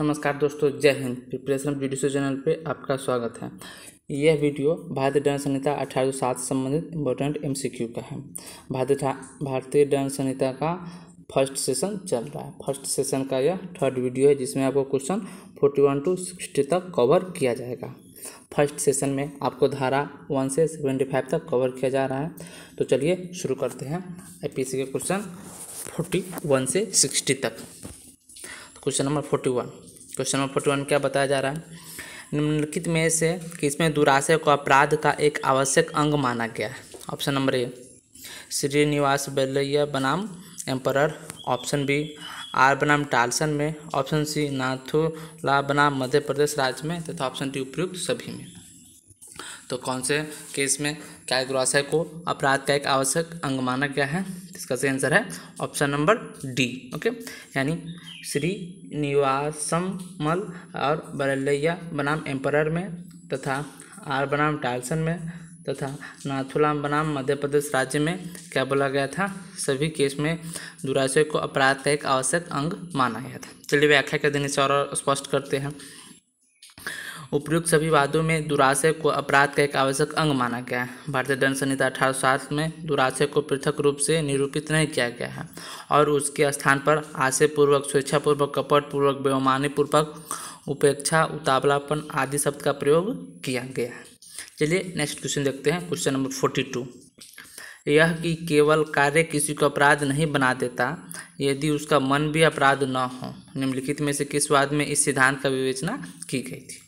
नमस्कार दोस्तों जय हिंद प्रिपरेशन वीडियो चैनल पे आपका स्वागत है यह वीडियो भारतीय दंड संहिता अठारह से संबंधित इम्पोर्टेंट एमसीक्यू का है भारतीय भारतीय दंड संहिता का फर्स्ट सेशन चल रहा है फर्स्ट सेशन का यह थर्ड वीडियो है जिसमें आपको question forty one to sixty तक कवर किया जाएगा फर्स्ट सेशन में आपको धारा वन से सेवेंटी फाइव तक कवर किया जा रहा है तो चलिए शुरू करते हैं एपीसी के क्वेश्चन फोर्टी वन से सिक्सटी तक question number forty one question number forty one क्या बताया जा रहा है निम्नलिखित में से किसमें दुराशय को अपराध का एक आवश्यक अंग माना गया है option number A Srinivas Bellaiah बनाम एम्परर ऑप्शन बी आर बनाम टालसन में ऑप्शन सी नाथुला बनाम मध्य प्रदेश राज्य में तथा ऑप्शन डी उपयुक्त सभी में तो कौन से केस में दुराशय को अपराध का एक आवश्यक अंग माना गया है इसका सही आंसर है ऑप्शन नंबर डी ओके यानी श्री निवासमल और बरलैया बनाम एम्परर में तथा आर बनाम टालसन में तथा नाथुलाम बनाम मध्य प्रदेश राज्य में क्या बोला गया था सभी केस में दुराशय को अपराध का एक आवश्यक अंग माना गया था चलिए व्याख्या के दिन से और स्पष्ट करते हैं उपयुक्त सभी वादों में दुराशय को अपराध का एक आवश्यक अंग माना गया है भारतीय दंड संहिता अठारह सात में दुराशय को पृथक रूप से निरूपित नहीं किया गया है और उसके स्थान पर आशयपूर्वक स्वेच्छापूर्वक कपटपूर्वक पूर्वक उपेक्षा उतावलापन आदि शब्द का प्रयोग किया गया है चलिए नेक्स्ट क्वेश्चन देखते हैं क्वेश्चन नंबर फोर्टी टू यह कि केवल कार्य किसी को अपराध नहीं बना देता यदि उसका मन भी अपराध न हो निम्नलिखित में से किस वाद में इस सिद्धांत का विवेचना की गई थी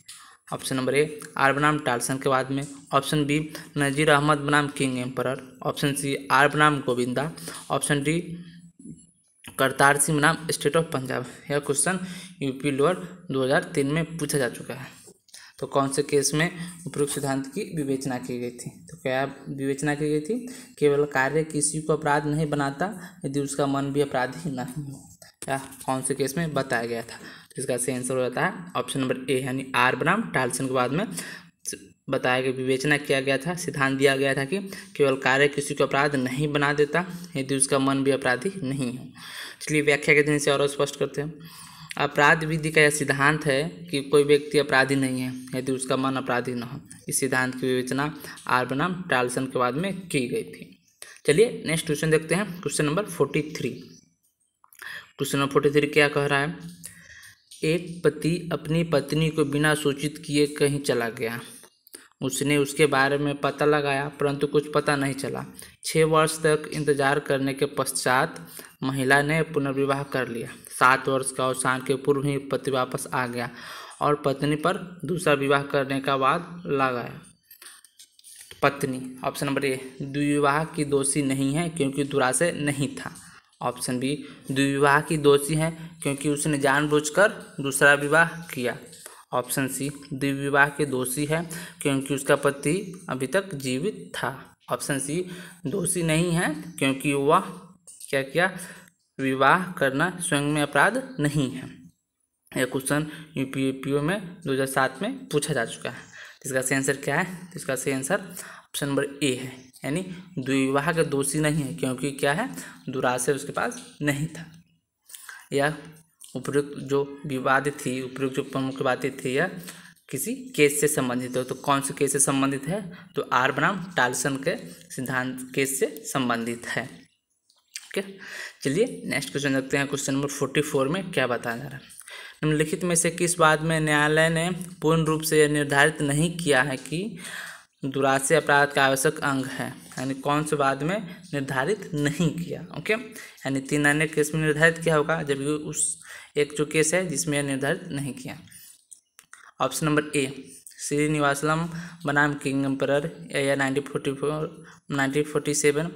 ऑप्शन नंबर ए आर बनाम टालसन के बाद में ऑप्शन बी नज़ीर अहमद बनाम king emperor option C R बनाम गोविंदा ऑप्शन डी करतार सिंह बनाम स्टेट ऑफ पंजाब यह क्वेश्चन यूपी लोअर 2003 में पूछा जा चुका है तो कौन से केस में उपयुक्त सिद्धांत की विवेचना की गई थी तो क्या विवेचना की गई थी केवल कार्य किसी को अपराध नहीं बनाता यदि उसका मन भी अपराधी नहीं हो क्या कौन से केस में बताया गया था जिसका सही आंसर हो जाता है ऑप्शन नंबर ए यानी आर बनाम टालसन के बाद में बताया कि विवेचना किया गया था सिद्धांत दिया गया था कि केवल कार्य किसी को अपराध नहीं बना देता यदि उसका मन भी अपराधी नहीं है इसलिए व्याख्या के दिन से और स्पष्ट करते हैं अपराध विधि का यह सिद्धांत है कि कोई व्यक्ति अपराधी नहीं है यदि उसका मन अपराधी न हो इस सिद्धांत की विवेचना आर बनाम टालसन के बाद में की गई थी चलिए नेक्स्ट क्वेश्चन देखते हैं question number forty three question number forty three क्या कह रहा है एक पति अपनी पत्नी को बिना सूचित किए कहीं चला गया उसने उसके बारे में पता लगाया परंतु कुछ पता नहीं चला छः वर्ष तक इंतजार करने के पश्चात महिला ने पुनर्विवाह कर लिया सात वर्ष का अवसान के पूर्व ही पति वापस आ गया और पत्नी पर दूसरा विवाह करने का वाद लगाया पत्नी ऑप्शन नंबर ए द्विविवाह की दोषी नहीं है क्योंकि दुरासे नहीं था ऑप्शन बी द्विविवाह की दोषी है क्योंकि उसने जानबूझकर दूसरा विवाह किया ऑप्शन सी द्विविवाह के दोषी है क्योंकि उसका पति अभी तक जीवित था ऑप्शन सी दोषी नहीं है क्योंकि वह क्या किया विवाह करना स्वयं में अपराध नहीं है यह क्वेश्चन यू ओ में 2007 में पूछा जा चुका है इसका सही आंसर क्या है इसका सही आंसर ऑप्शन नंबर ए है यानी द्विवाह का दोषी नहीं है क्योंकि क्या है दुराशय उसके पास नहीं था यह उपयुक्त जो विवाद थी उपयुक्त जो प्रमुख बातें थी यह किसी केस से संबंधित हो तो कौन से केस से संबंधित है तो आर बनाम टालसन के सिद्धांत केस से संबंधित है ओके चलिए नेक्स्ट क्वेश्चन देखते हैं क्वेश्चन नंबर फोर्टी फोर में क्या बताया जा रहा है निम्नलिखित में से किस बात में न्यायालय ने पूर्ण रूप से यह निर्धारित नहीं किया है कि दुरासे अपराध का आवश्यक अंग है यानी कौन से बाद में निर्धारित नहीं किया ओके यानी तीन अन्य केस में निर्धारित किया होगा जबकि उस एक जो केस है जिसमें यह निर्धारित नहीं किया ऑप्शन नंबर ए श्रीनिवासलम बनाम किंग एम्पर या nineteen forty four nineteen forty seven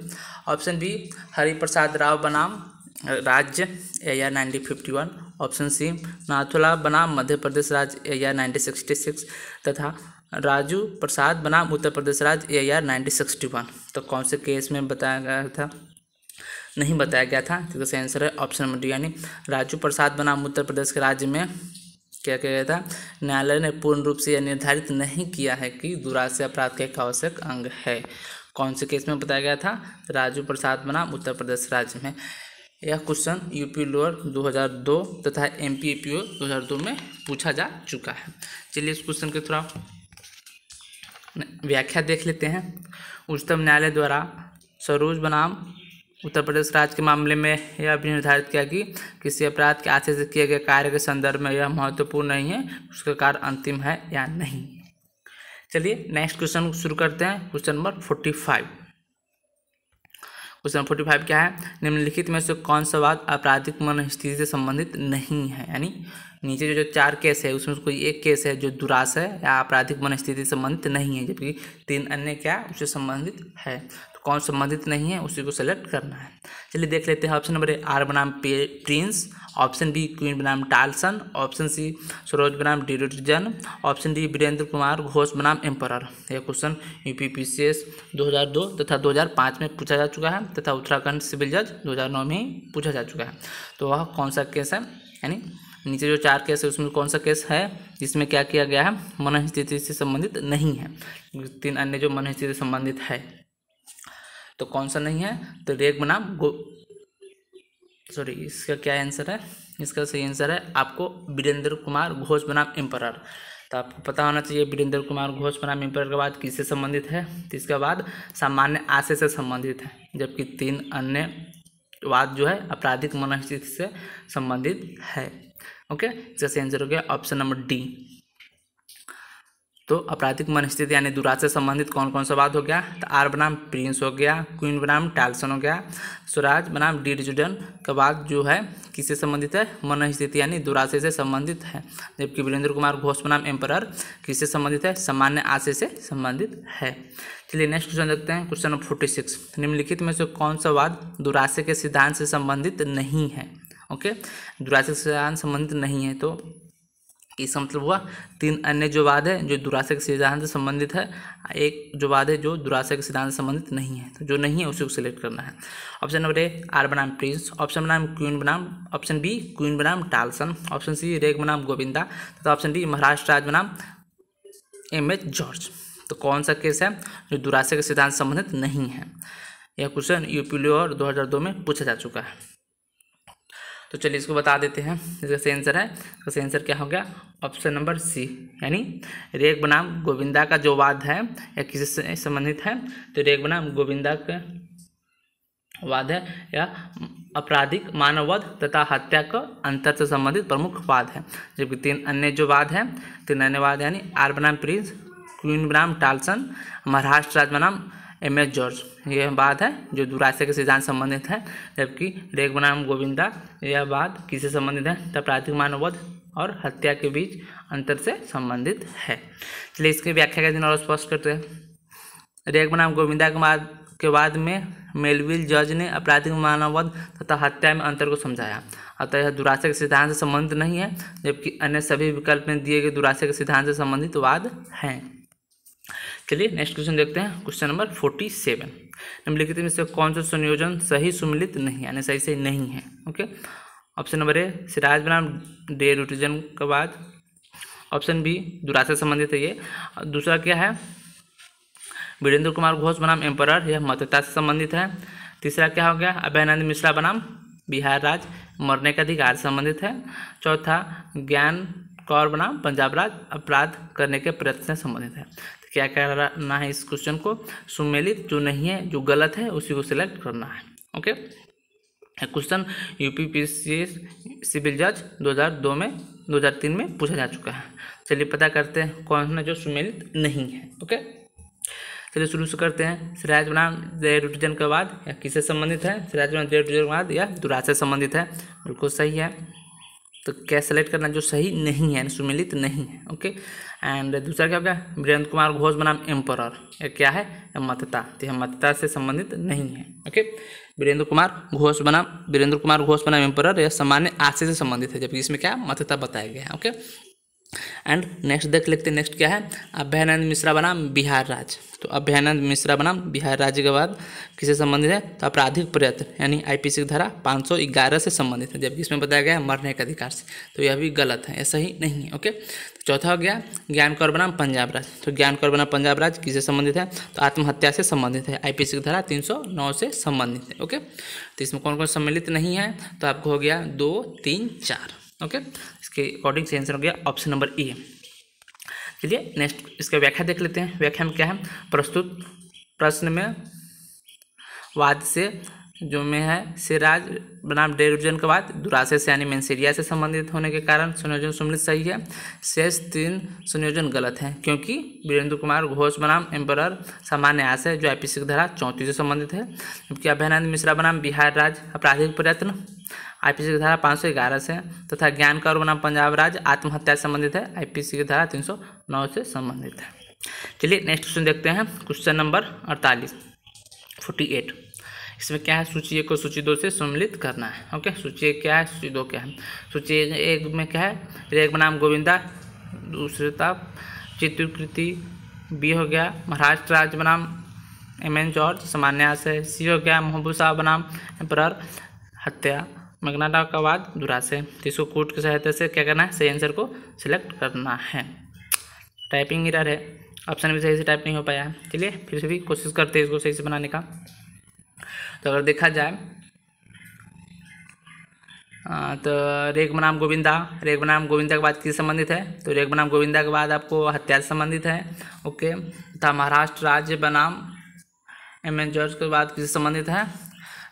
option B Hariprasad Rao बनाम राज्य या nineteen fifty one option C Nathula बनाम मध्य प्रदेश राज्य या नाइनटीन सिक्सटी सिक्स तथा राजू प्रसाद बनाम उत्तर प्रदेश राज्य ए आर सिक्सटी वन तो कौन से केस में बताया गया था नहीं बताया गया था क्योंकि आंसर है ऑप्शन नंबर डी यानी राजू प्रसाद बनाम उत्तर प्रदेश के राज्य में क्या किया गया था न्यायालय ने पूर्ण रूप से यह निर्धारित नहीं किया है कि दुराशय अपराध का एक आवश्यक अंग है कौन से केस में बताया गया था राजू प्रसाद बनाम उत्तर प्रदेश राज्य में यह क्वेश्चन यूपी लोअर 2002 तथा एम पी ए पी दो में पूछा जा चुका है चलिए इस क्वेश्चन के थोड़ा व्याख्या देख लेते हैं उच्चतम न्यायालय द्वारा सरोज बनाम उत्तर प्रदेश राज्य के मामले में यह भी निर्धारित किया कि किसी अपराध के आशय से किए गए कार्य के संदर्भ में यह महत्वपूर्ण नहीं है उसका कार्य अंतिम है या नहीं चलिए नेक्स्ट क्वेश्चन शुरू करते हैं question number forty five question forty five क्या है निम्नलिखित में से कौन सा वाद आपराधिक मन स्थिति से संबंधित नहीं है यानी नीचे जो जो चार केस है उसमें कोई एक केस है जो दुरास है या आपराधिक मनस्थिति संबंधित नहीं है जबकि तीन अन्य क्या उससे संबंधित है तो कौन संबंधित नहीं है उसी को सेलेक्ट करना है चलिए देख लेते हैं ऑप्शन नंबर ए आर बनाम प्रिंस ऑप्शन बी क्वीन बनाम टालसन ऑप्शन सी सरोज बनाम डिरोजन ऑप्शन डी वीरेंद्र कुमार घोष बनाम एम्पर यह question U P P C S दो हज़ार दो तथा 2005 में पूछा जा चुका है तथा उत्तराखंड सिविल जज 2009 में पूछा जा चुका है तो वह कौन सा केस है यानी नीचे जो चार केस है उसमें कौन सा केस है जिसमें क्या किया गया है मन स्थिति से संबंधित नहीं है तीन अन्य जो मन स्थिति से संबंधित है तो कौन सा नहीं है तो रेग बनाम गो सॉरी इसका क्या आंसर है इसका सही आंसर है आपको वीरेंद्र कुमार घोष बनाम एम्परर तो आपको पता होना चाहिए वीरेंद्र कुमार घोष बनाम एम्परर के बाद किससे संबंधित है तो इसके बाद सामान्य आशय से संबंधित है जबकि तीन अन्य वाद जो है आपराधिक मनस्थिति से संबंधित है ओके इसका सही आंसर हो गया ऑप्शन नंबर डी तो आपराधिक मनस्थिति यानी दुराज से संबंधित कौन कौन सा बात हो गया तो आर बनाम प्रिंस हो गया क्वीन बनाम टालसन हो गया स्वराज बनाम डी डिजन का बात जो है किससे संबंधित है मनस्थिति यानी दुराशय से संबंधित है जबकि वीरेंद्र कुमार घोष बनाम एम्पर किससे संबंधित है सामान्य आशय से संबंधित है चलिए नेक्स्ट क्वेश्चन देखते हैं क्वेश्चन नंबर फोर्टी सिक्स निम्नलिखित में से कौन सा वाद दुराशय के सिद्धांत से संबंधित नहीं है ओके दुराशय के सिद्धांत संबंधित नहीं है तो इसका मतलब हुआ तीन अन्य जो वाद है जो दुराशय के सिद्धांत से संबंधित है एक जो वाद है जो दुराशय के सिद्धांत से संबंधित नहीं है तो जो नहीं है उसी को सिलेक्ट करना है ऑप्शन नंबर ए आर बनाम प्रिंस ऑप्शन बनाम क्वीन बनाम ऑप्शन बी क्वीन बनाम टालसन ऑप्शन सी रेग बनाम गोविंदा तथा ऑप्शन डी महाराष्ट्र राज बनाम एम एच जॉर्ज तो कौन सा केस है जो दुराशय के सिद्धांत संबंधित नहीं है यह क्वेश्चन यूपीलियो और दो में पूछा जा चुका है तो चलिए इसको बता देते हैं इसका सेंसर है इसका तो सेंसर क्या हो गया ऑप्शन नंबर सी यानी रेख बनाम गोविंदा का जो वाद है या किसी से संबंधित है तो रेख बनाम गोविंदा का वाद है या आपराधिक मानववाद तथा हत्या का अंतर से संबंधित प्रमुख वाद है जबकि तीन अन्य जो वाद है तीन अन्य वाद यानी आर बनाम प्रिंस क्वीन बनाम टालसन महाराष्ट्र राज्य बनाम एम एस जॉर्ज यह बात है जो दुराशय के सिद्धांत संबंधित है जबकि रेग बनाम गोविंदा यह बात किसे संबंधित है तपराधिक मानवध और हत्या के बीच अंतर से संबंधित है चलिए इसकी व्याख्या का दिन और स्पष्ट करते हैं रेग बनाम गोविंदा के बाद के बाद में मेलविल जज ने आपराधिक मानववध तथा हत्या में अंतर को समझाया अतः यह दुराशय के सिद्धांत से संबंधित नहीं है जबकि अन्य सभी विकल्प में दिए गए दुराशय के सिद्धांत से संबंधित वाद हैं चलिए नेक्स्ट क्वेश्चन देखते हैं क्वेश्चन नंबर फोर्टी सेवन निम्नलिखित में से कौन सा संयोजन सही सुमिलित नहीं यानी सही से नहीं है okay option number A Siraj बनाम डे रूटिजन के बाद ऑप्शन बी दुरासा संबंधित है ये दूसरा क्या है वीरेंद्र कुमार घोष बनाम एम्पर यह मतदाता से संबंधित है तीसरा क्या हो गया अभयानंद मिश्रा बनाम बिहार राज्य मरने का अधिकार संबंधित है चौथा ज्ञान कौर बनाम पंजाब राज अपराध करने के प्रयत्न से संबंधित है क्या करना है इस क्वेश्चन को सुमेलित जो नहीं है जो गलत है उसी को सिलेक्ट करना है ओके क्वेश्चन यूपीपीसी सिविल जज 2002 में 2003 में पूछा जा चुका है चलिए पता करते हैं कौन सा जो सुमेलित नहीं है ओके चलिए शुरू से करते हैं सिराज बनाम रेडिटन के बाद या किससे संबंधित है सिराज बनाम रेडिटन के बाद या दुराज से संबंधित है बिल्कुल सही है तो क्या सेलेक्ट करना जो सही नहीं है सुमेलित नहीं है ओके एंड दूसरा क्या हो गया वीरेंद्र कुमार घोष बनाम एम्परर ये क्या है मतता तो यह मतता से संबंधित नहीं है ओके वीरेंद्र कुमार घोष बनाम वीरेंद्र कुमार घोष बनाम एम्परर यह सामान्य आशय से संबंधित है जबकि इसमें क्या मतता बताया गया है ओके एंड नेक्स्ट देख लेते हैं नेक्स्ट क्या है अभ्यानंद मिश्रा बनाम बिहार राज्य तो अभ्यानंद मिश्रा बनाम बिहार राज्य के बाद किसे संबंधित है तो आपराधिक प्रयत्न यानी आईपीसी की धारा 511 से संबंधित है जबकि इसमें बताया गया है मरने के अधिकार से तो यह भी गलत है ऐसा ही नहीं है ओके तो चौथा हो गया ज्ञान कौर बनाम पंजाब राज्य तो ज्ञान कौर बनाम पंजाब राज्य किसे संबंधित है तो आत्महत्या से संबंधित है आई की धारा तीन से संबंधित है ओके तो इसमें कौन कौन सम्मिलित नहीं है तो आपको हो गया दो तीन चार ओके इसके अकॉर्डिंग से आंसर हो गया ऑप्शन नंबर ए चलिए नेक्स्ट इसका व्याख्या देख लेते हैं व्याख्या में क्या है प्रस्तुत प्रश्न में वाद से जो में है सिराज बनाम डेरुजन के बाद दुरासे से यानी मेन्सीरिया से संबंधित होने के कारण संयोजन सुमृत सही है शेष तीन संयोजन गलत हैं क्योंकि वीरेंद्र कुमार घोष बनाम एम्पर सामान्य आस है जो की धारा चौंतीस से संबंधित है जबकि अभयानंद मिश्रा बनाम बिहार राज्य आपराधिक प्रयत्न आईपीसी की धारा पाँच सौ ग्यारह से तथा ज्ञान कौर बनाम पंजाब राज्य आत्महत्या संबंधित है आईपीसी की धारा तीन सौ नौ से संबंधित है चलिए नेक्स्ट क्वेश्चन देखते हैं क्वेश्चन नंबर अड़तालीस फोर्टी एट इसमें क्या है सूची एक को सूची दो से सम्मिलित करना है ओके सूची एक क्या है सूची दो क्या है सूची एक में क्या है एक बनाम गोविंदा दूसरे तब चित्रकृति बी हो गया महाराष्ट्र राज्य बनाम एम एन जॉर्ज सामान्य आशय सी हो गया महबूब शाह बनाम एम्पर हत्या मगनाडा का बाद दुराशय तो इसको कोर्ट की सहायता से क्या करना है सही आंसर को सिलेक्ट करना है टाइपिंग इरर है ऑप्शन भी सही से टाइप नहीं हो पाया है चलिए फिर से भी कोशिश करते हैं इसको सही से बनाने का तो अगर देखा जाए तो रेख बनाम गोविंदा रेख बनाम गोविंदा के बाद किस संबंधित है तो रेख बनाम गोविंदा के बाद आपको हत्या से संबंधित है ओके तथा तो महाराष्ट्र राज्य बनाम एम एन जॉर्ज के बाद किस संबंधित है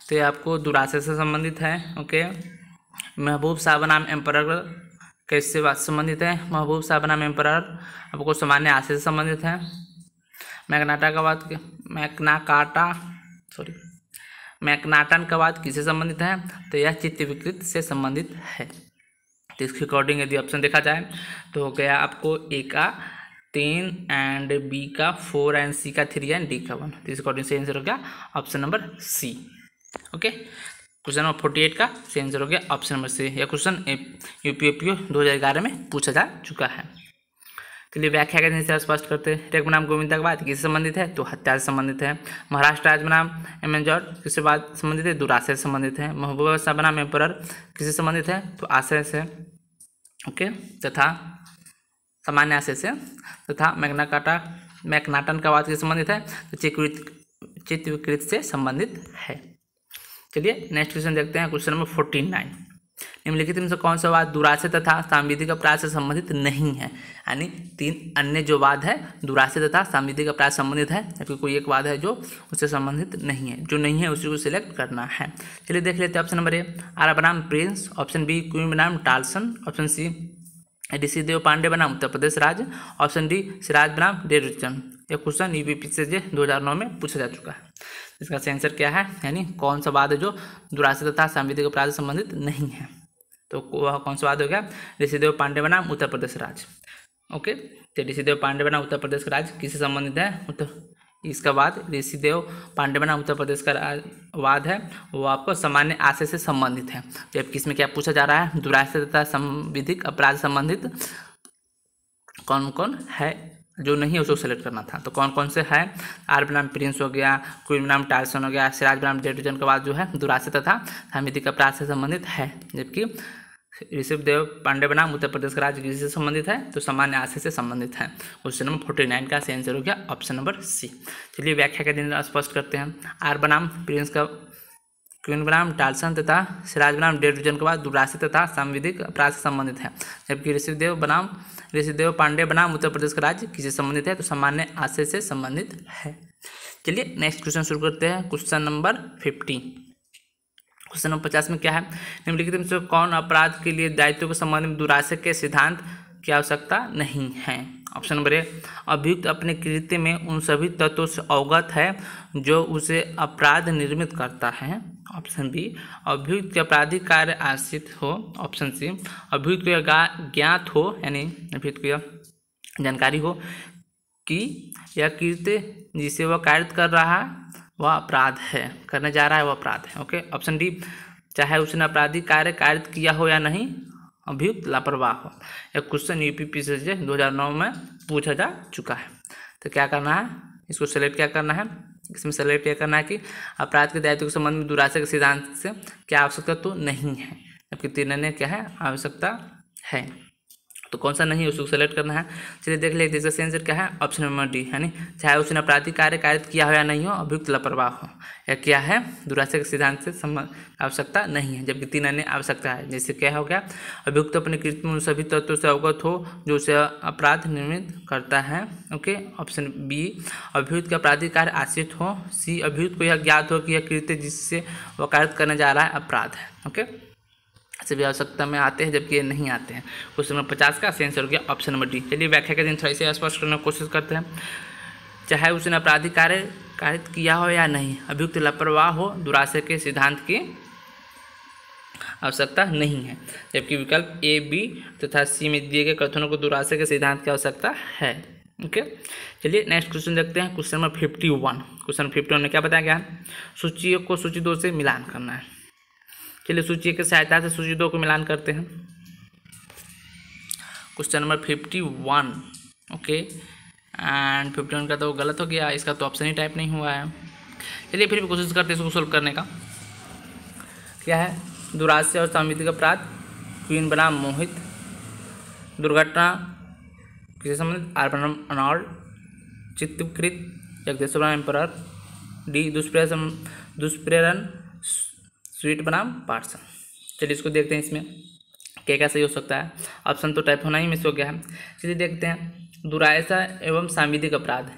तो ये आपको दुरासे से संबंधित है ओके महबूब शाह बनाम एम्पर कैसे बात संबंधित है महबूब शाह बनाम एम्पर आपको सामान्य आशय से संबंधित है मैकनाटा का बात मैकना काटा सॉरी मैकनाटन का वाद किससे संबंधित है तो यह चित्त विकृत से संबंधित है तो इसके अकॉर्डिंग यदि ऑप्शन देखा जाए तो हो गया आपको ए का तीन एंड बी का फोर एंड सी का थ्री एंड डी का वन तो इस अकॉर्डिंग से आंसर हो गया option number C okay question number forty eight का सही आंसर हो गया ऑप्शन नंबर सी यह क्वेश्चन यूपीओपीओ दो हजार ग्यारह में पूछा जा चुका है के लिए व्याख्या करने से स्पष्ट करते हैं रेक बनाम गोविंद बाद किससे संबंधित है तो हत्या से संबंधित है महाराष्ट्र राज बनाम एम एन जॉर्ज किससे बात संबंधित है दुराशय से संबंधित है महबूबा शाह बनाम एम्पर किससे संबंधित है तो आशय से ओके तथा सामान्य आशय से तथा मैग्ना काटा मैकनाटन का वाद किससे संबंधित है तो चित्त चित्त विकृत से संबंधित है चलिए नेक्स्ट क्वेश्चन देखते हैं क्वेश्चन नंबर फोर्टी नाइन निम्नलिखित में से कौन सा वाद दुरासे तथा सांविधिक अपराध से संबंधित नहीं है यानी तीन अन्य जो वाद है दुरासे तथा सांविधिक अपराध संबंधित है जबकि कोई एक वाद है जो उससे संबंधित नहीं है जो नहीं है उसी को सिलेक्ट करना है चलिए देख लेते हैं ऑप्शन नंबर ए आरा बनाम प्रिंस ऑप्शन बी क्वीन बनाम टालसन ऑप्शन सी सी देव पांडे बनाम उत्तर प्रदेश राज्य ऑप्शन डी सिराज बनाम डेरुचन यह क्वेश्चन पी से जे नौ में पूछा जा चुका है इसका आंसर क्या है यानी कौन सा वाद है जो दुरासत तथा सांविधिक अपराध से संबंधित नहीं है तो वह कौन सा वाद हो गया ऋषिदेव पांडे बनाम उत्तर प्रदेश राज्य ओके तो ऋषिदेव पांडे बनाम उत्तर प्रदेश का राज्य किससे संबंधित है उत्तर इसका वाद ऋषिदेव पांडे बना उत्तर प्रदेश का वाद है वो आपको सामान्य आशय से संबंधित है जब किसमें क्या पूछा जा रहा है दुराशय तथा संविधिक अपराध संबंधित कौन कौन है जो नहीं है उसको सेलेक्ट करना था तो कौन कौन से है आर बनाम प्रिंस हो गया क्वीन बनाम टार्सन हो गया सिराज बनाम डेटोजन के बाद जो है दुरासे तथा हमिदी का प्रास से संबंधित है जबकि ऋषभ देव पांडे बनाम उत्तर प्रदेश का राज्य से संबंधित है तो सामान्य आशय से संबंधित है क्वेश्चन नंबर फोर्टी नाइन का आंसर हो गया ऑप्शन नंबर सी चलिए व्याख्या के दिन स्पष्ट करते हैं आर बनाम प्रिंस का क्विनबराम टालसन तथा सिराजबराम डेढ़ डजन के बाद दुरासी तथा सांविधिक अपराध से संबंधित है जबकि ऋषिदेव बनाम ऋषिदेव पांडे बनाम उत्तर प्रदेश का राज्य किससे संबंधित है तो सामान्य आशय से संबंधित है चलिए नेक्स्ट क्वेश्चन शुरू करते हैं question number fifty question number पचास में क्या है निम्नलिखित में से कौन अपराध के लिए दायित्व के संबंध में दुराशय के सिद्धांत की आवश्यकता नहीं है ऑप्शन नंबर ए अभियुक्त अपने कृत्य में उन सभी तत्वों से अवगत है जो उसे अपराध निर्मित करता है ऑप्शन बी अभियुक्त के अपराधिक कार्य आश्रित हो ऑप्शन सी अभियुक्त को ज्ञात हो यानी अभियुक्त को जानकारी हो कि यह कृत्य जिसे वह कार्य कर रहा है वह अपराध है करने जा रहा है वह अपराध है ओके ऑप्शन डी चाहे उसने आपराधिक कार्य कार्य किया हो या नहीं अभियुक्त लापरवाह हो यह क्वेश्चन यू पी से दो हजार नौ में पूछा जा चुका है तो क्या करना है इसको सेलेक्ट क्या करना है इसमें सेलेक्ट यह करना है कि अपराध के दायित्व के संबंध में दुराशा के सिद्धांत से क्या आवश्यकता तो नहीं है जबकि तीन क्या है आवश्यकता है तो कौन सा नहीं उसको सेलेक्ट करना है चलिए देख लेते इसका सेंसर क्या है ऑप्शन नंबर डी यानी चाहे उसने अपराधी कार्य कारित किया हो या नहीं हो अभियुक्त लापरवाह हो या क्या है दुराशय के सिद्धांत से संबंध आवश्यकता नहीं है जबकि तीन अन्य आवश्यकता है जैसे क्या हो गया अभियुक्त अपने कृत्य में सभी तत्वों से अवगत हो जो उसे अपराध निर्मित करता है ओके ऑप्शन बी अभियुक्त के अपराधी कार्य आश्रित हो सी अभियुक्त को यह ज्ञात हो कि यह कृत्य जिससे वकालत करने जा रहा है अपराध है ओके सभी आवश्यकता में आते हैं जबकि ये नहीं आते हैं क्वेश्चन नंबर पचास का आंसर हो गया ऑप्शन नंबर डी चलिए व्याख्या के दिन थोड़ी से स्पष्ट करने की कोशिश करते हैं चाहे उसने अपराधी कार्य कारित किया हो या नहीं अभियुक्त लापरवाह हो दुराशय के सिद्धांत की आवश्यकता नहीं है जबकि विकल्प ए बी तथा तो सी में दिए गए कथनों को दुराशय के सिद्धांत की आवश्यकता है ओके चलिए नेक्स्ट क्वेश्चन देखते हैं question number fifty one question fifty one में क्या बताया गया सूची को सूची दो से मिलान करना है चलिए सूची की सहायता से सूची दो को मिलान करते हैं question number fifty one okay and fifty one का तो गलत हो गया इसका तो ऑप्शन ही टाइप नहीं हुआ है चलिए फिर भी कोशिश करते हैं इसको सोल्व करने का क्या है दुराश्य और का अपराध क्वीन बना मोहित दुर्घटना किसे संबंधित आर्पण अनॉल्ड चित्तकृत जगदेश्वर एम्पर डी दुष्प्रेरण दुष्प्रेरण स्वीट बनाम पार्सन चलिए इसको देखते हैं इसमें क्या क्या सही हो सकता है ऑप्शन तो टाइप होना ही मिस हो गया है चलिए देखते हैं दुरायसा एवं सांविधिक अपराध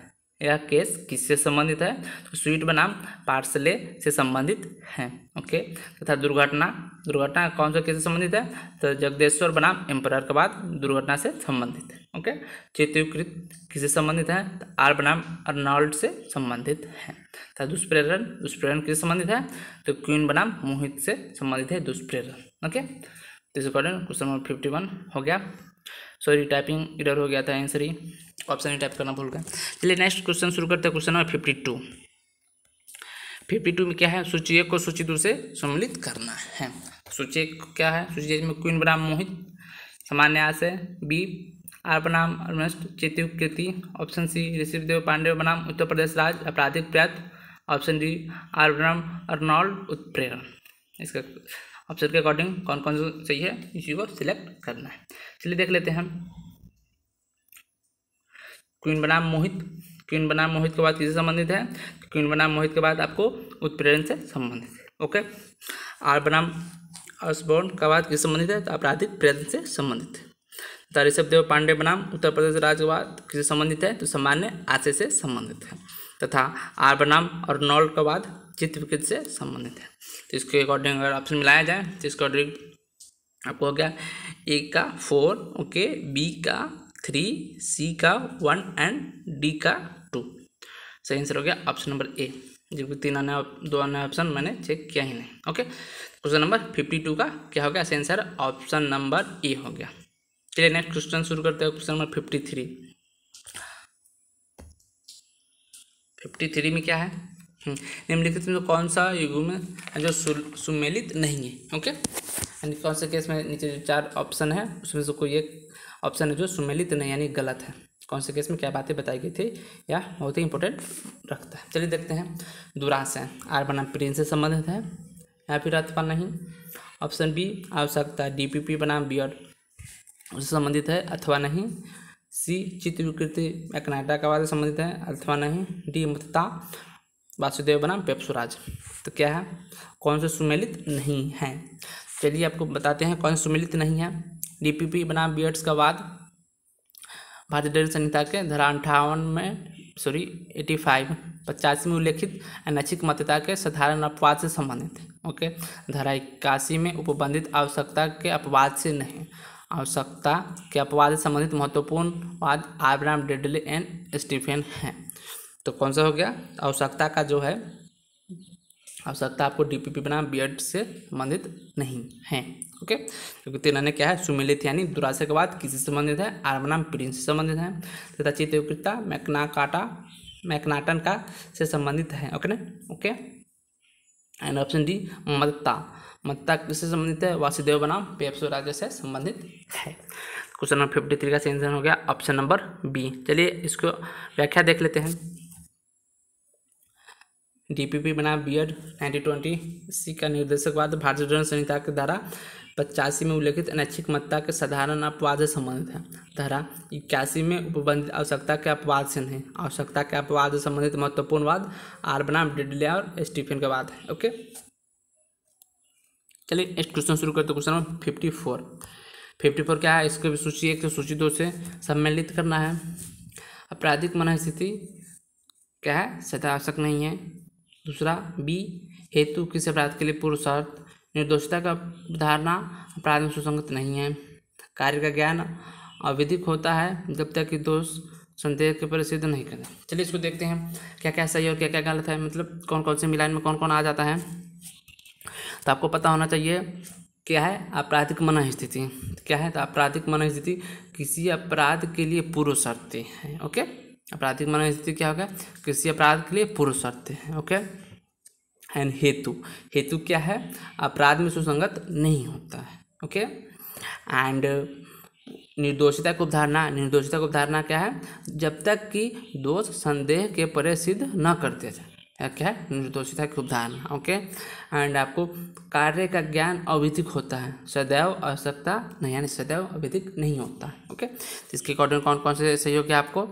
यह केस किससे संबंधित है तो स्वीट बनाम पार्सले से संबंधित है ओके तथा तो दुर्घटना दुर्घटना कौन सा केस से संबंधित है तो जगदेश्वर बनाम एम्परर के बाद दुर्घटना से संबंधित है ओके चेतुकृत किससे संबंधित है तो आर बनाम अर्नॉल्ड से संबंधित है तथा दुष्प्रेरण दुष्प्रेरण किससे संबंधित है तो क्वीन बनाम मोहित से संबंधित है दुष्प्रेरण ओके तो इस according question number fifty one हो गया सॉरी टाइपिंग इधर हो गया था आंसर ही ऑप्शन ही टाइप करना भूल गया चलिए नेक्स्ट क्वेश्चन शुरू करते हैं question number fifty two fifty two में क्या है सूची एक को सूची दो से सम्मिलित करना है सूची एक क्या है सूची एक में क्वीन बनाम मोहित सामान्य आशय बी आर बनाम अर्नस्ट चेतु कृति ऑप्शन सी ऋषिदेव पांडे बनाम उत्तर प्रदेश राज आपराधिक प्रयात ऑप्शन डी आर बनाम अर्नॉल्ड उत्प्रेरण इसका ऑप्शन के अकॉर्डिंग कौन कौन सही है इसी को सिलेक्ट करना है चलिए देख लेते हैं क्वीन बनाम मोहित क्वीन बनाम मोहित के बाद किसे संबंधित है क्वीन बनाम मोहित के बाद आपको उत्प्रेरण से संबंधित है ओके आर बनाम असबोर्न का बाद किससे संबंधित है तो आपराधिक प्रेरण से संबंधित है तथा ऋषभ देव पांडे बनाम उत्तर प्रदेश राज्य के बाद किससे संबंधित है तो सामान्य आशय से संबंधित है तथा आर बनाम अर्नोल्ड का बाद चित्र विकृत से संबंधित है तो इसके अकॉर्डिंग अगर ऑप्शन मिलाया जाए तो इसके अकॉर्डिंग आपको हो गया ए का फोर ओके बी का थ्री सी का वन एंड डी का टू सही आंसर हो गया ऑप्शन नंबर ए जबकि तीन आने दो आने ऑप्शन मैंने चेक किया ही नहीं okay question number fifty two का क्या हो गया सही आंसर ऑप्शन नंबर ए हो गया चलिए नेक्स्ट क्वेश्चन शुरू करते हैं question number fifty three fifty three में क्या है हम्म। निम्नलिखित में कौन सा युग्म है जो सुमेलित नहीं है ओके यानी कौन से केस में नीचे जो चार ऑप्शन है उसमें से कोई एक ऑप्शन है जो सुमेलित नहीं यानी गलत है कौन से केस में क्या बातें बताई गई थी या बहुत ही इंपॉर्टेंट रखता है चलिए देखते हैं दुराशय आर बना प्रिंस से संबंधित है या फिर अथवा नहीं ऑप्शन बी आवश्यकता डी पी पी बनाम और उससे संबंधित है अथवा नहीं सी चित्र विकृति या कर्नाटकवाद से संबंधित है अथवा नहीं डी मतता वासुदेव बनाम पेपसुराज तो क्या है कौन से सुमेलित नहीं हैं चलिए आपको बताते हैं कौन से सुमेलित नहीं है डीपीपी बनाम बी e का वाद भारतीय दंड संहिता के धारा अंठावन में सॉरी एटी फाइव पचासी में उल्लेखित अनैच्छिक मत्यता के साधारण अपवाद से संबंधित है ओके धारा इक्यासी में उपबंधित आवश्यकता के अपवाद से नहीं आवश्यकता के अपवाद से संबंधित महत्वपूर्ण वाद आब्राम डेडले एंड स्टीफेन हैं तो कौन सा हो गया आवश्यकता का जो है आवश्यकता आपको डीपीपी बना बीएड से संबंधित नहीं है ओके क्योंकि तिराने क्या है सुमिलित यानी दुराशय के बाद किसी से संबंधित है आर बनाम प्रिंस से संबंधित है तथा चित्रकृता मैकनाकाटा मैकनाटन का से संबंधित है ओके ना ओके एंड ऑप्शन डी मत्ता मत्ता किससे संबंधित है वासुदेव बनाम पेप्सो राज्य से संबंधित है क्वेश्चन नंबर फिफ्टी थ्री का सेंसन हो गया ऑप्शन नंबर बी चलिए इसको व्याख्या देख लेते हैं डीपीपी बना बीएड ट्वेंटी सी का निर्देशक बाद भारतीय दंड संहिता के धारा पचासी में उल्लेखित अनैच्छिक मत्ता के साधारण अपवाद से संबंधित है धारा इक्यासी में उपबंधित आवश्यकता के अपवाद से नहीं आवश्यकता के अपवाद से संबंधित महत्वपूर्ण वाद आर बनाम डिडले और स्टीफन के बाद है ओके चलिए नेक्स्ट क्वेश्चन शुरू करते question number fifty four fifty four क्या है इसको सूची एक से सूची दो से सम्मिलित करना है आपराधिक मनस्थिति क्या है सदा आवश्यक नहीं है दूसरा बी हेतु किसी अपराध के लिए पुरुषार्थ निर्दोषता का धारणा अपराध में सुसंगत नहीं है कार्य का ज्ञान अविधिक होता है जब तक कि दोष संदेह के पर सिद्ध नहीं करें चलिए इसको देखते हैं क्या क्या सही और क्या क्या गलत है मतलब कौन कौन से मिलान में कौन कौन आ जाता है तो आपको पता होना चाहिए क्या है आपराधिक मन स्थिति क्या है तो आपराधिक मन स्थिति किसी अपराध के लिए पूर्व शर्ती है ओके आपराधिक मानव स्थिति क्या होगा किसी अपराध के लिए पूर्व शर्त है ओके एंड हेतु हेतु क्या है अपराध में सुसंगत नहीं होता है ओके एंड निर्दोषिता की उपधारणा निर्दोषिता की उपधारणा क्या है जब तक कि दोष संदेह के परे सिद्ध न करते जाए क्या है निर्दोषिता की उपधारणा ओके एंड आपको कार्य का ज्ञान अवैधिक होता है सदैव आवश्यकता नहीं यानी सदैव अवैधिक नहीं होता है ओके तो इसके अकॉर्डिंग कौन कौन से सहयोग है आपको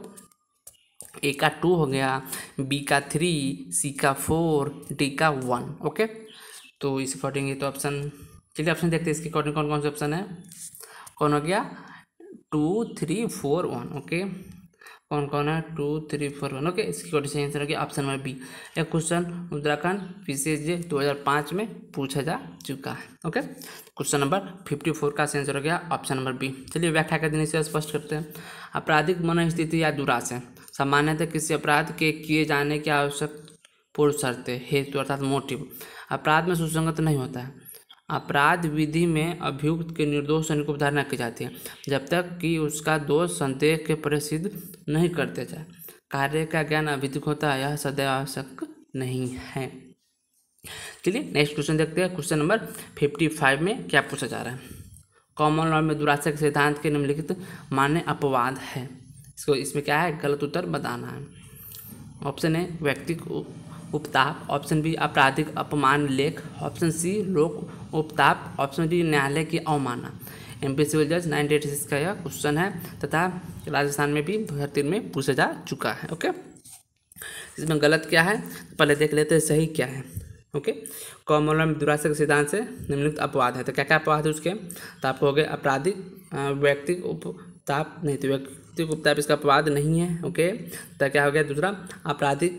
ए का टू हो गया बी का थ्री सी का फोर डी का वन ओके तो अकॉर्डिंग ये तो ऑप्शन चलिए ऑप्शन देखते हैं इसके अकॉर्डिंग कौन कौन से ऑप्शन है कौन हो गया two three four one okay कौन कौन है two three four one okay इसकी अकॉर्डिंग सही आंसर हो गया ऑप्शन नंबर बी एक question Uttarakhand P C S J दो हज़ार पाँच में पूछा जा चुका है okay question number fifty four का सही आंसर हो गया ऑप्शन नंबर बी चलिए व्याख्या का दिन इसे स्पष्ट करते हैं आपराधिक मनस्थिति या दुराशय सामान्यतः किसी अपराध के किए जाने की आवश्यक पूर्व शर्तें हेतु अर्थात मोटिव अपराध में सुसंगत नहीं होता है अपराध विधि में अभियुक्त के निर्दोष होने की अवधारणा की जाती है जब तक कि उसका दोष संदेह के प्रसिद्ध नहीं करते जाए कार्य का ज्ञान अभिधिक होता है यह सदैव आवश्यक नहीं है चलिए नेक्स्ट क्वेश्चन देखते हैं क्वेश्चन नंबर फिफ्टी फाइव में क्या पूछा जा रहा है कॉमन लॉ में दुराशा के सिद्धांत के निम्नलिखित माने अपवाद है इसको इसमें क्या है गलत उत्तर बताना है ऑप्शन ए व्यक्तिक उपताप ऑप्शन बी आपराधिक अपमान लेख ऑप्शन सी लोक उपताप ऑप्शन डी न्यायालय की अवमानना एम पी सिविल जज नाइनटी एटी सिक्स का यह क्वेश्चन है तथा राजस्थान में भी दो हज़ार तीन में पूछा जा चुका है ओके इसमें गलत क्या है पहले देख लेते हैं सही क्या है ओके कॉमोला में के सिद्धांत से निम्नलिखित अपवाद है तो क्या क्या अपवाद है उसके तो आपको हो गए आपराधिक व्यक्तिक उप ताप नहीं तो व्यक्ति को ताप इसका अपवाद नहीं है ओके तो क्या हो गया दूसरा आपराधिक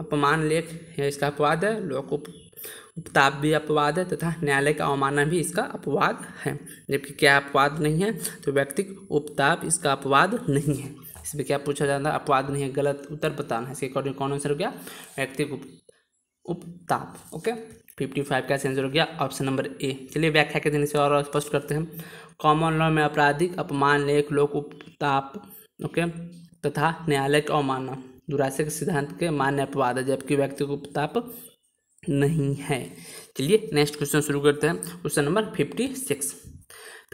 अपमान लेख है इसका अपवाद है लोक उपताप भी अपवाद है तथा न्यायालय का अवमानना भी इसका अपवाद है जबकि क्या अपवाद नहीं है तो व्यक्तिक उपताप इसका अपवाद नहीं है इसमें क्या पूछा जाता है अपवाद नहीं है गलत उत्तर बताना है इसके अकॉर्डिंग कौन आंसर हो गया व्यक्तिक उप उपताप ओके फिफ्टी फाइव का आंसर हो गया ऑप्शन नंबर ए चलिए व्याख्या के दिन से और स्पष्ट करते हैं कॉमन लॉ में आपराधिक अपमान लेख लोक उपताप ओके तथा न्यायालय का अवमानना दुराशय के सिद्धांत के मान्य अपवाद है जबकि व्यक्ति को उपताप नहीं है चलिए नेक्स्ट क्वेश्चन शुरू करते हैं question number fifty six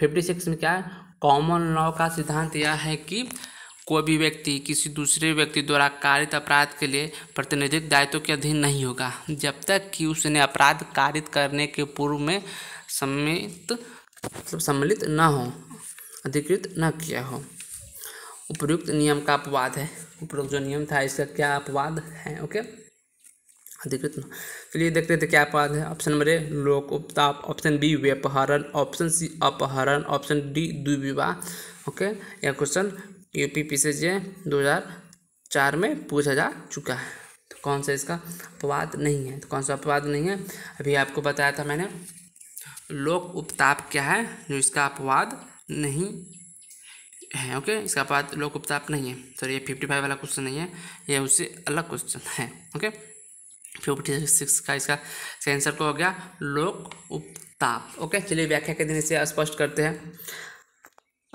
fifty six में क्या है कॉमन लॉ का सिद्धांत यह है कि कोई भी व्यक्ति किसी दूसरे व्यक्ति द्वारा कारित अपराध के लिए प्रतिनिधित्व दायित्व के अधीन नहीं होगा जब तक कि उसने अपराध कारित करने के पूर्व में समित मतलब सम्मिलित न हो अधिकृत न किया हो उपयुक्त नियम का अपवाद है उपयुक्त जो नियम था इसका क्या अपवाद है ओके अधिकृत चलिए देखते थे तो क्या अपवाद है ऑप्शन नंबर ए लोक उपताप ऑप्शन बी व्यपहरण ऑप्शन सी अपहरण ऑप्शन डी दुविवाह ओके यह क्वेश्चन यू पी से जे दो हजार चार में पूछा जा चुका है तो कौन सा इसका अपवाद नहीं है तो कौन सा अपवाद नहीं है अभी आपको बताया था मैंने लोक उपताप क्या है जो इसका अपवाद नहीं है ओके इसका अपवाद लोक उपताप नहीं है सॉरी ये फिफ्टी फाइव वाला क्वेश्चन नहीं है ये उससे अलग क्वेश्चन है ओके फिफ्टी सिक्स का इसका आंसर को हो गया लोक उपताप ओके चलिए व्याख्या के दिन इसे स्पष्ट करते हैं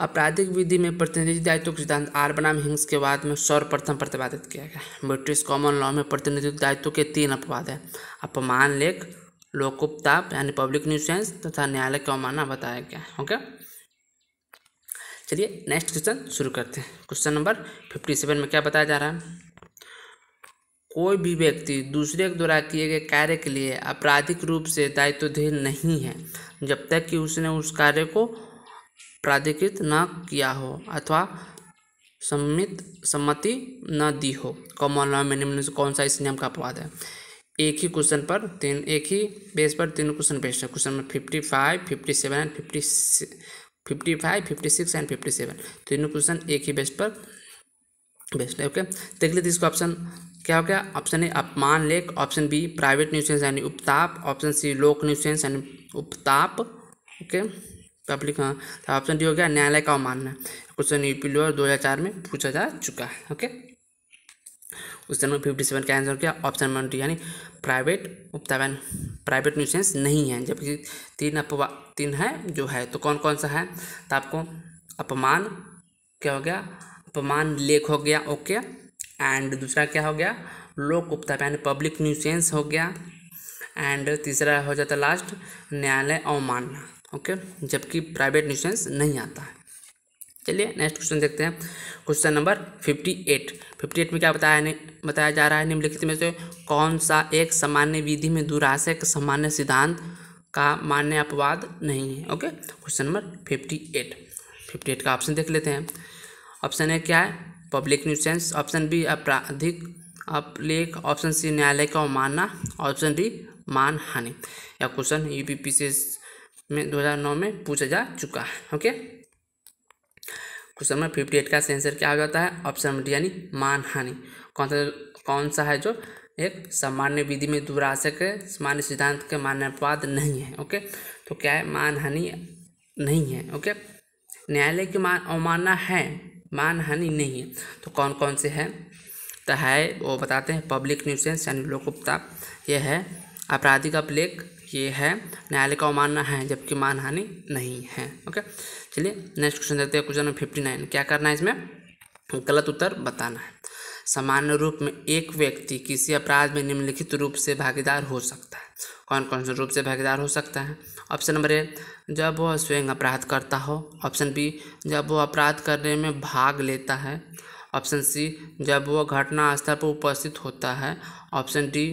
आपराधिक विधि में प्रतिनिधि दायित्व के सिद्धांत आर बनाम हिंग्स के बाद में सर्वप्रथम प्रतिपादित किया गया ब्रिटिश कॉमन लॉ में प्रतिनिधि दायित्व के तीन अपवाद हैं अपमान लेख लोकोपताप यानी पब्लिक न्यूसेंस तथा न्यायालय का माना बताया गया है ओके चलिए नेक्स्ट क्वेश्चन शुरू करते हैं क्वेश्चन नंबर फिफ्टी सेवन में क्या बताया जा रहा है कोई भी व्यक्ति दूसरे के द्वारा किए गए कार्य के लिए आपराधिक रूप से दायित्वधीन नहीं है जब तक कि उसने उस कार्य को प्राधिकृत न किया हो अथवा सम्मित सम्मति न दी हो कॉमन लॉ में निम्न कौन सा इस नियम का अपवाद है एक ही क्वेश्चन पर तीन एक ही बेस पर तीनों क्वेश्चन बेस्ट है question number fifty five fifty seven and fifty fifty five fifty six and fifty seven तीनों क्वेश्चन एक ही बेस्ट पर बेस्ट है ओके देख लेते इसका ऑप्शन क्या हो गया ऑप्शन ए अपमान लेख ऑप्शन बी प्राइवेट न्यूसेंस यानी उपताप ऑप्शन सी लोक न्यूसेंस यानी उपताप ओके पब्लिक हाँ तो ऑप्शन डी हो गया न्यायालय का अवमानना क्वेश्चन यूपी लोअर दो हजार चार में पूछा जा चुका है okay question number fifty seven का आंसर क्या ऑप्शन नंबर डी यानी प्राइवेट उपतावन प्राइवेट न्यूसेंस नहीं है जबकि तीन अपवा तीन है जो है तो कौन कौन सा है तो आपको अपमान क्या हो गया अपमान लेख हो गया ओके एंड दूसरा क्या हो गया लोक उपताप यानी पब्लिक न्यूसेंस हो गया एंड तीसरा हो जाता लास्ट न्यायालय अवमानना ओके जबकि प्राइवेट न्यूसेंस नहीं आता है चलिए नेक्स्ट क्वेश्चन देखते हैं question number fifty eight fifty eight में क्या बताया बताया जा रहा है निम्नलिखित में से कौन सा एक सामान्य विधि में दुराशय के सामान्य सिद्धांत का मान्य अपवाद नहीं है okay question number fifty eight fifty eight का ऑप्शन देख लेते हैं ऑप्शन ए क्या है पब्लिक न्यूसेंस ऑप्शन बी आपराधिक अपलेख ऑप्शन सी न्यायालय का अवमानना ऑप्शन डी मान हानि यह क्वेश्चन यू में दो में पूछा जा चुका है okay question number fifty eight का सेंसर क्या हो जाता है ऑप्शन नंबर डी यानी मानहानि कौन सा कौन सा है जो एक सामान्य विधि में दूराशक सामान्य सिद्धांत के मान्यवाद नहीं है ओके तो क्या है मानहानि नहीं है ओके न्यायालय की मान अवमानना है मान हानि नहीं है तो कौन कौन से है तो है वो बताते हैं पब्लिक न्यूसेंस यानी लोकप्ता यह है आपराधिक अपलेख ये है न्यायालय का अवमानना है जबकि मानहानि नहीं है ओके चलिए नेक्स्ट क्वेश्चन देखते हैं क्वेश्चन नंबर फिफ्टी नाइन क्या करना है इसमें गलत उत्तर बताना है सामान्य रूप में एक व्यक्ति किसी अपराध में निम्नलिखित रूप से भागीदार हो सकता है कौन कौन से रूप से भागीदार हो सकता है ऑप्शन नंबर ए जब वह स्वयं अपराध करता हो ऑप्शन बी जब वह अपराध करने में भाग लेता है ऑप्शन सी जब वह घटना स्थल पर उपस्थित होता है ऑप्शन डी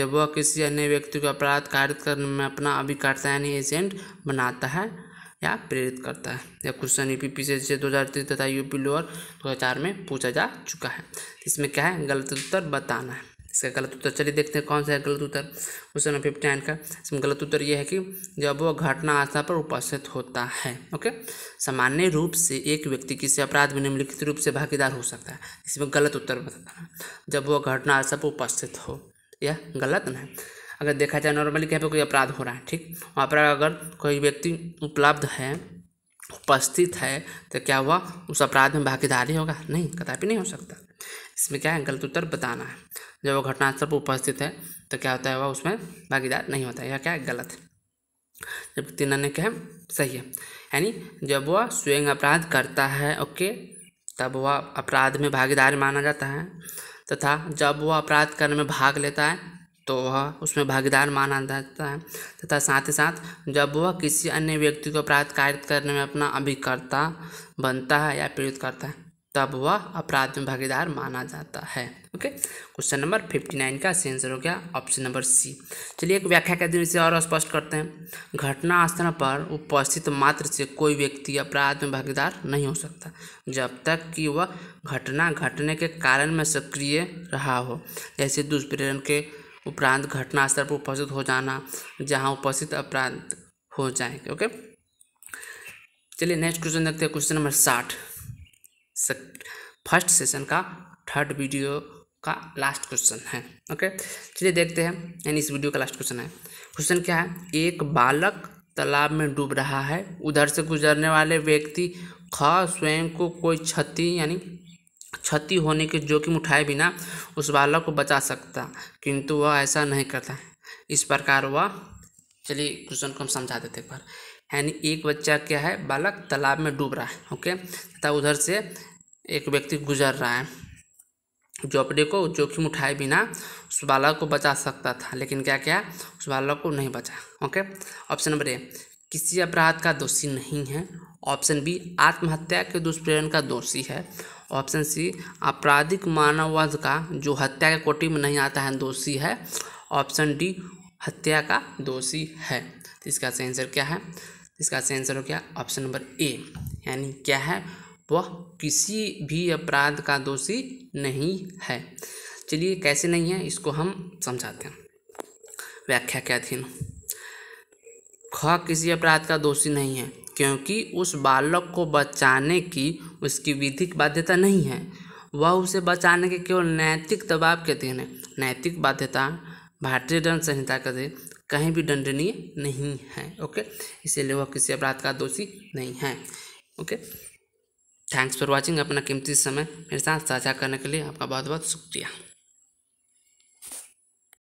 जब वह किसी अन्य व्यक्ति को अपराध कार्य करने में अपना अभिकर्ता यानी एजेंट बनाता है या प्रेरित करता है यह क्वेश्चन यूपी से दो हज़ार तीन तथा यूपी लोअर दो हज़ार चार में पूछा जा चुका है इसमें क्या है गलत उत्तर बताना है इसका गलत उत्तर चलिए देखते हैं कौन सा है गलत उत्तर क्वेश्चन नंबर फिफ्टी नाइन का इसमें गलत उत्तर यह है कि जब वह घटना आस्था पर उपस्थित होता है ओके सामान्य रूप से एक व्यक्ति किसी अपराध में निम्नलिखित रूप से भागीदार हो सकता है इसमें गलत उत्तर बताना जब वह घटना आस्था पर उपस्थित हो यह गलत नहीं अगर देखा जाए नॉर्मली कहीं पर कोई अपराध हो रहा है ठीक वहाँ पर अगर कोई व्यक्ति उपलब्ध है उपस्थित है तो क्या हुआ उस अपराध में भागीदारी होगा नहीं कदापि नहीं हो सकता इसमें क्या है गलत उत्तर बताना है जब वो घटनास्थल पर उपस्थित है तो क्या होता है वह उसमें भागीदार नहीं होता यह क्या है गलत है जब तीन अन्य क्या है सही है यानी जब वह स्वयं अपराध करता है ओके तब वह अपराध में भागीदार माना जाता है तथा जब वह अपराध करने में भाग लेता है तो वह उसमें भागीदार माना जाता है तथा साथ ही साथ जब वह किसी अन्य व्यक्ति को अपराध कार्य करने में अपना अभिकर्ता बनता है या प्रेरित करता है तब वह अपराध में भागीदार माना जाता है okay question number fifty nine का सेंसर हो गया ऑप्शन नंबर सी चलिए एक व्याख्या के दिन से और स्पष्ट करते हैं घटना स्थल पर उपस्थित मात्र से कोई व्यक्ति अपराध में भागीदार नहीं हो सकता जब तक कि वह घटना घटने के कारण में सक्रिय रहा हो जैसे दुष्प्रेरण के उपरांत घटनास्थल पर उपस्थित हो जाना जहाँ उपस्थित अपराध हो जाएंगे ओके चलिए नेक्स्ट क्वेश्चन देखते हैं क्वेश्चन नंबर साठ फर्स्ट सेशन का थर्ड वीडियो का लास्ट क्वेश्चन है ओके चलिए देखते हैं यानी इस वीडियो का लास्ट क्वेश्चन है क्वेश्चन क्या है एक बालक तालाब में डूब रहा है उधर से गुजरने वाले व्यक्ति ख स्वयं को कोई क्षति यानी क्षति होने के जोखिम उठाए बिना उस बालक को बचा सकता किंतु वह ऐसा नहीं करता इस प्रकार वह चलिए क्वेश्चन को हम समझा देते पर यानी एक बच्चा क्या है बालक तालाब में डूब रहा है ओके तथा उधर से एक व्यक्ति गुजर रहा है जोपड़े को जोखिम उठाए बिना उस बालक को बचा सकता था लेकिन क्या क्या उस बालक को नहीं बचा ओके ऑप्शन नंबर ए किसी अपराध का दोषी नहीं है ऑप्शन बी आत्महत्या के दुष्प्रेरण का दोषी है ऑप्शन सी आपराधिक मानववध का जो हत्या के कोटि में नहीं आता है दोषी है ऑप्शन डी हत्या का दोषी है तो इसका सेंसर आंसर क्या है इसका सेंसर आंसर हो गया ऑप्शन नंबर ए यानी क्या है वह किसी भी अपराध का दोषी नहीं है चलिए कैसे नहीं है इसको हम समझाते हैं व्याख्या के अधीन ख किसी अपराध का दोषी नहीं है क्योंकि उस बालक को बचाने की उसकी विधिक बाध्यता नहीं है वह उसे बचाने के केवल नैतिक दबाव के अधीन है नैतिक बाध्यता भारतीय दंड संहिता के अधीन कहीं भी दंडनीय नहीं है ओके इसीलिए वह किसी अपराध का दोषी नहीं है ओके थैंक्स फॉर वाचिंग अपना कीमती समय मेरे साथ साझा करने के लिए आपका बहुत बहुत शुक्रिया